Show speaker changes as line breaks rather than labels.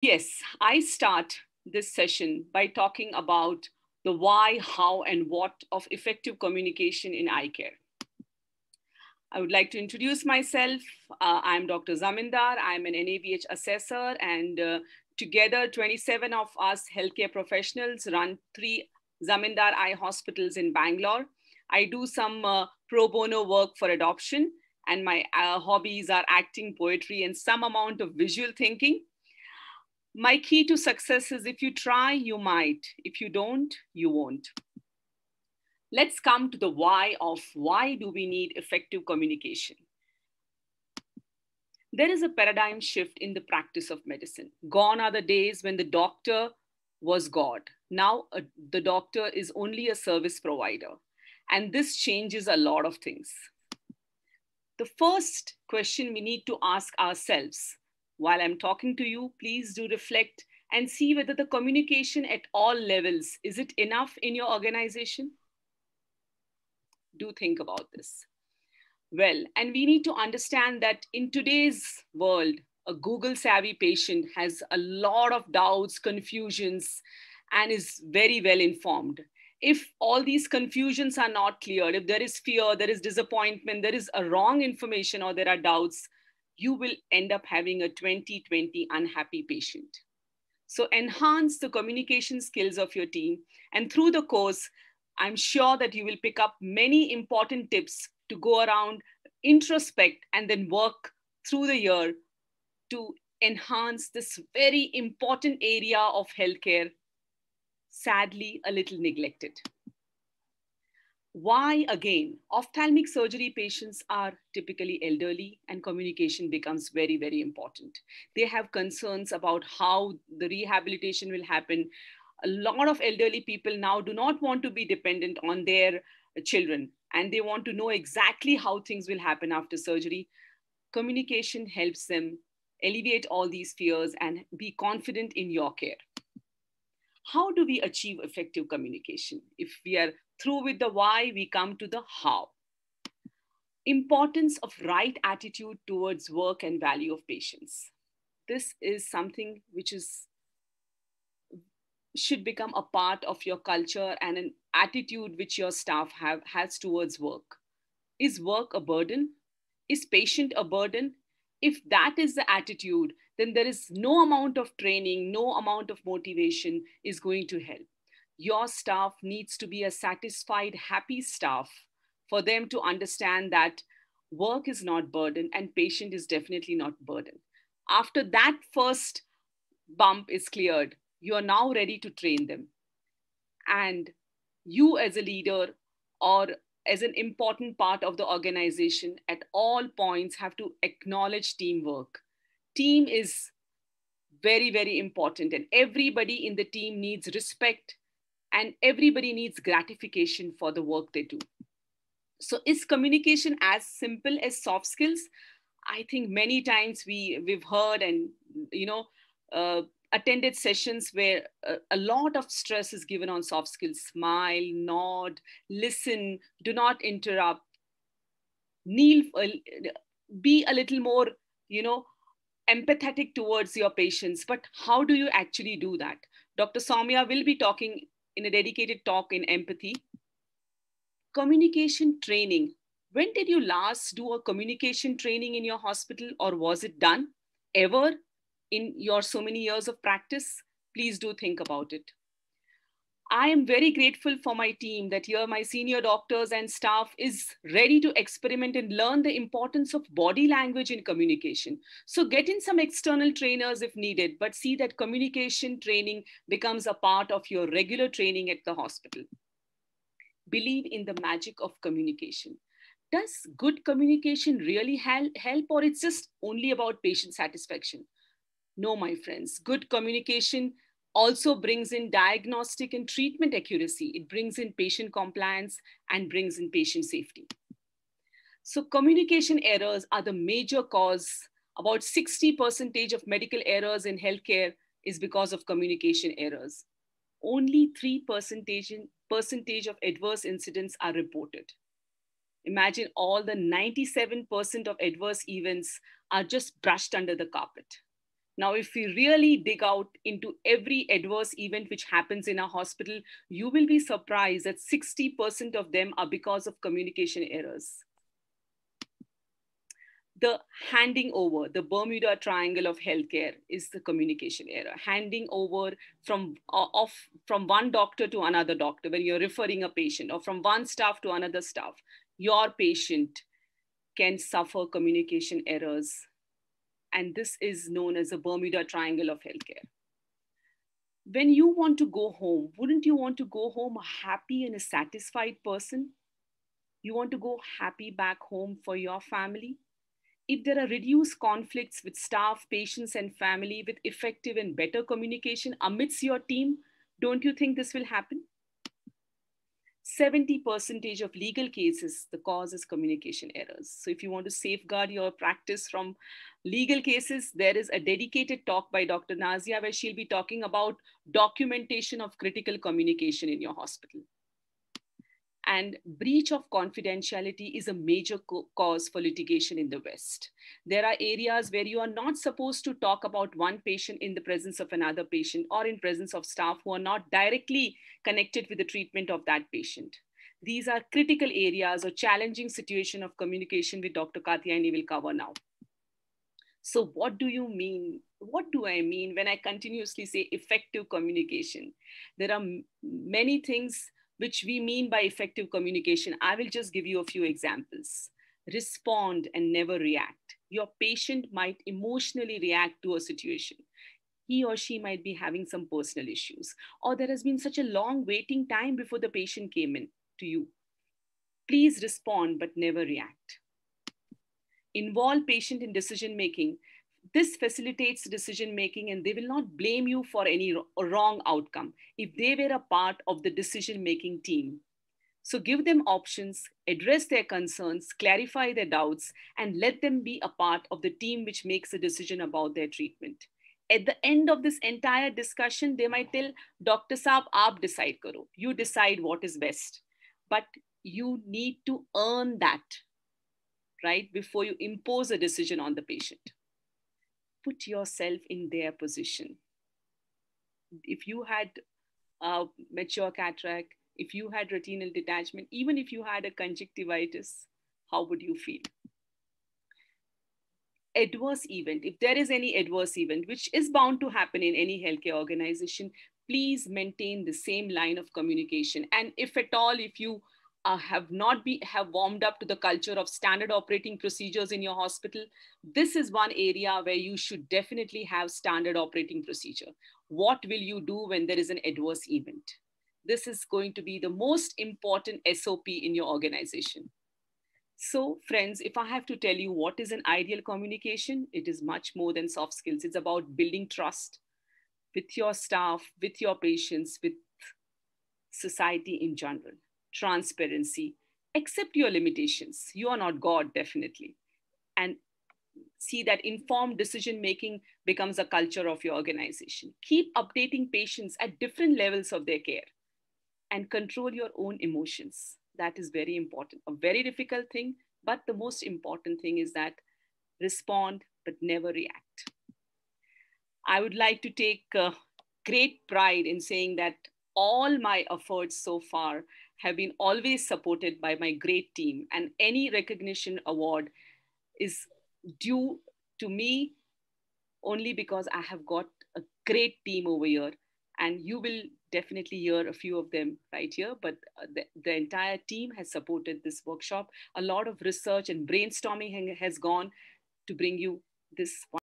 Yes, I start this session by talking about the why, how, and what of effective communication in eye care. I would like to introduce myself. Uh, I'm Dr. Zamindar. I'm an NAVH assessor, and uh, together, 27 of us healthcare professionals run three Zamindar Eye hospitals in Bangalore. I do some uh, pro bono work for adoption, and my uh, hobbies are acting, poetry, and some amount of visual thinking. My key to success is if you try, you might. If you don't, you won't. Let's come to the why of why do we need effective communication? There is a paradigm shift in the practice of medicine. Gone are the days when the doctor was God. Now uh, the doctor is only a service provider. And this changes a lot of things. The first question we need to ask ourselves while I'm talking to you, please do reflect and see whether the communication at all levels, is it enough in your organization? Do think about this. Well, and we need to understand that in today's world, a Google savvy patient has a lot of doubts, confusions, and is very well informed. If all these confusions are not cleared, if there is fear, there is disappointment, there is a wrong information, or there are doubts, you will end up having a 2020 unhappy patient. So enhance the communication skills of your team. And through the course, I'm sure that you will pick up many important tips to go around, introspect, and then work through the year to enhance this very important area of healthcare, sadly, a little neglected. Why again? Ophthalmic surgery patients are typically elderly and communication becomes very, very important. They have concerns about how the rehabilitation will happen. A lot of elderly people now do not want to be dependent on their children and they want to know exactly how things will happen after surgery. Communication helps them alleviate all these fears and be confident in your care how do we achieve effective communication if we are through with the why, we come to the how. Importance of right attitude towards work and value of patience. This is something which is should become a part of your culture and an attitude which your staff have has towards work. Is work a burden? Is patient a burden? If that is the attitude, then there is no amount of training, no amount of motivation is going to help your staff needs to be a satisfied, happy staff for them to understand that work is not burden and patient is definitely not burden. After that first bump is cleared, you are now ready to train them. And you as a leader or as an important part of the organization at all points have to acknowledge teamwork. Team is very, very important and everybody in the team needs respect and everybody needs gratification for the work they do. So, is communication as simple as soft skills? I think many times we we've heard and you know uh, attended sessions where a, a, lot of stress is given on soft skills: smile, nod, listen, do not interrupt, kneel, uh, be a little more you know empathetic towards your patients. But how do you actually do that? Dr. Soumya will be talking in a dedicated talk in empathy. Communication training. When did you last do a communication training in your hospital or was it done ever in your so many years of practice? Please do think about it. I am very grateful for my team that here my senior doctors and staff is ready to experiment and learn the importance of body language in communication. So get in some external trainers if needed, but see that communication training becomes a part of your regular training at the hospital. Believe in the magic of communication. Does good communication really help or it's just only about patient satisfaction? No, my friends, good communication also brings in diagnostic and treatment accuracy. It brings in patient compliance and brings in patient safety. So communication errors are the major cause. About 60 percentage of medical errors in healthcare is because of communication errors. Only 3 percentage, percentage of adverse incidents are reported. Imagine all the 97% of adverse events are just brushed under the carpet. Now, if we really dig out into every adverse event which happens in a hospital, you will be surprised that 60% of them are because of communication errors. The handing over, the Bermuda Triangle of healthcare is the communication error. Handing over from, uh, off, from one doctor to another doctor when you're referring a patient, or from one staff to another staff, your patient can suffer communication errors and this is known as the Bermuda Triangle of healthcare. When you want to go home, wouldn't you want to go home a happy and a satisfied person? You want to go happy back home for your family? If there are reduced conflicts with staff, patients, and family with effective and better communication amidst your team, don't you think this will happen? 70 percentage of legal cases, the cause is communication errors. So if you want to safeguard your practice from legal cases, there is a dedicated talk by Dr. Nazia where she'll be talking about documentation of critical communication in your hospital. And breach of confidentiality is a major co- cause for litigation in the West. There are areas where you are not supposed to talk about one patient in the presence of another patient or in presence of staff who are not directly connected with the treatment of that patient. These are critical areas or challenging situation of communication with Dr. Kathiani will cover now. So what do you mean? What do I mean when I continuously say effective communication? There are m- many things which we mean by effective communication. I will just give you a few examples. Respond and never react. Your patient might emotionally react to a situation. He or she might be having some personal issues, or there has been such a long waiting time before the patient came in to you. Please respond, but never react. Involve patient in decision making this facilitates decision making and they will not blame you for any wrong outcome if they were a part of the decision making team. So give them options, address their concerns, clarify their doubts, and let them be a part of the team which makes a decision about their treatment. At the end of this entire discussion, they might tell Dr. Saab, aap decide karo. You decide what is best. But you need to earn that, right, before you impose a decision on the patient put yourself in their position. If you had a mature cataract, if you had retinal detachment, even if you had a conjunctivitis, how would you feel? Adverse event, if there is any adverse event, which is bound to happen in any healthcare organization, please maintain the same line of communication. And if at all, if you uh, have not be have warmed up to the culture of standard operating procedures in your hospital this is one area where you should definitely have standard operating procedure what will you do when there is an adverse event this is going to be the most important sop in your organization so friends if i have to tell you what is an ideal communication it is much more than soft skills it's about building trust with your staff with your patients with society in general transparency, accept your limitations. You are not God, definitely. And see that informed decision making becomes a culture of your organization. Keep updating patients at different levels of their care and control your own emotions. That is very important. A very difficult thing, but the most important thing is that respond but never react. I would like to take uh, great pride in saying that all my efforts so far have been always supported by my great team, and any recognition award is due to me only because I have got a great team over here. And you will definitely hear a few of them right here. But uh, the, the entire team has supported this workshop. A lot of research and brainstorming has gone to bring you this.